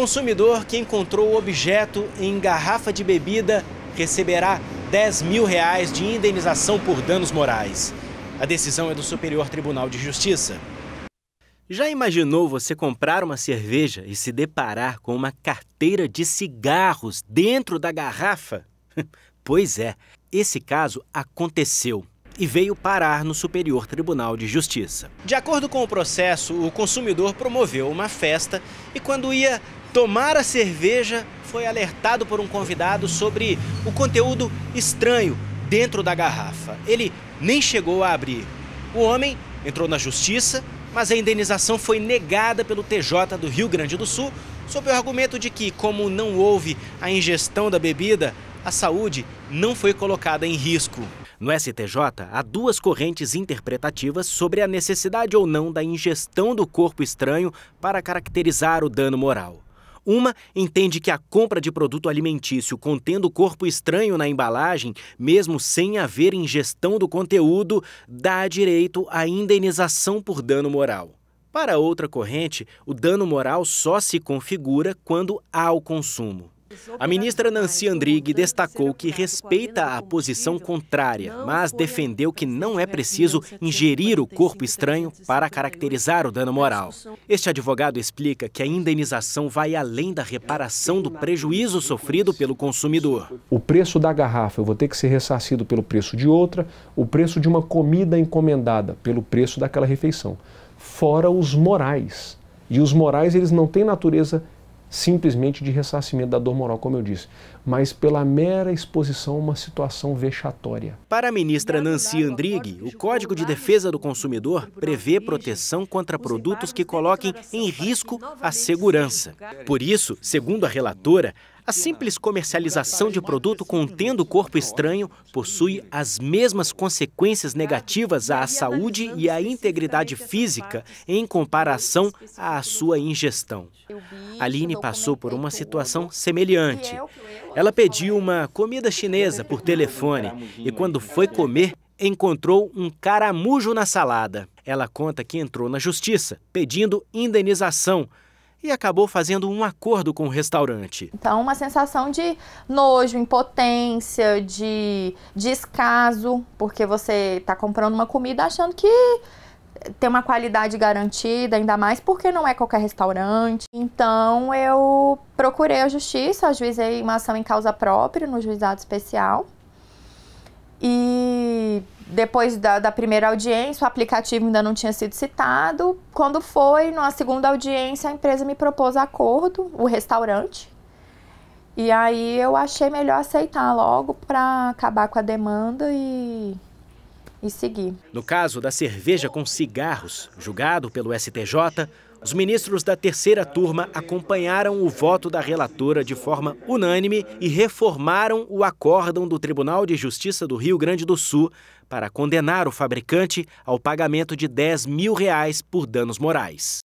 Consumidor que encontrou o objeto em garrafa de bebida receberá 10 mil reais de indenização por danos morais. A decisão é do Superior Tribunal de Justiça. Já imaginou você comprar uma cerveja e se deparar com uma carteira de cigarros dentro da garrafa? Pois é, esse caso aconteceu e veio parar no Superior Tribunal de Justiça. De acordo com o processo, o consumidor promoveu uma festa e, quando ia tomar a cerveja, foi alertado por um convidado sobre o conteúdo estranho dentro da garrafa. Ele nem chegou a abrir. O homem entrou na justiça, mas a indenização foi negada pelo TJ do Rio Grande do Sul, sob o argumento de que, como não houve a ingestão da bebida, a saúde não foi colocada em risco. No STJ, há duas correntes interpretativas sobre a necessidade ou não da ingestão do corpo estranho para caracterizar o dano moral. Uma entende que a compra de produto alimentício contendo corpo estranho na embalagem, mesmo sem haver ingestão do conteúdo, dá direito à indenização por dano moral. Para outra corrente, o dano moral só se configura quando há o consumo. A ministra Nancy Andrighi destacou que respeita a posição contrária, mas defendeu que não é preciso ingerir o corpo estranho para caracterizar o dano moral. Este advogado explica que a indenização vai além da reparação do prejuízo sofrido pelo consumidor. O preço da garrafa eu vou ter que ser ressarcido pelo preço de outra, o preço de uma comida encomendada pelo preço daquela refeição, fora os morais. E os morais eles não têm natureza simplesmente de ressarcimento da dor moral, como eu disse, mas pela mera exposição a uma situação vexatória. Para a ministra Nancy Andrighi, o Código de Defesa do Consumidor prevê proteção contra produtos que coloquem em risco a segurança. Por isso, segundo a relatora, a simples comercialização de produto contendo corpo é estranho possui as mesmas consequências negativas à saúde e à integridade física em comparação à sua ingestão. Aline passou por uma situação é semelhante. Ela pediu uma comida chinesa por telefone e, quando foi né? comer, encontrou um caramujo na salada. Ela conta que entrou na justiça pedindo indenização e acabou fazendo um acordo com o restaurante. Então, uma sensação de nojo, impotência, de descaso, porque você está comprando uma comida achando que tem uma qualidade garantida, ainda mais porque não é qualquer restaurante. Então eu procurei a justiça, ajuizei uma ação em causa própria no juizado especial. E depois da, da primeira audiência, o aplicativo ainda não tinha sido citado. Quando foi, na segunda audiência, a empresa me propôs acordo, o restaurante. E aí eu achei melhor aceitar logo para acabar com a demanda e e seguir. No caso da cerveja com cigarros, julgado pelo STJ, os ministros da terceira turma acompanharam o voto da relatora de forma unânime e reformaram o acórdão do Tribunal de Justiça do Rio Grande do Sul para condenar o fabricante ao pagamento de 10 mil reais por danos morais.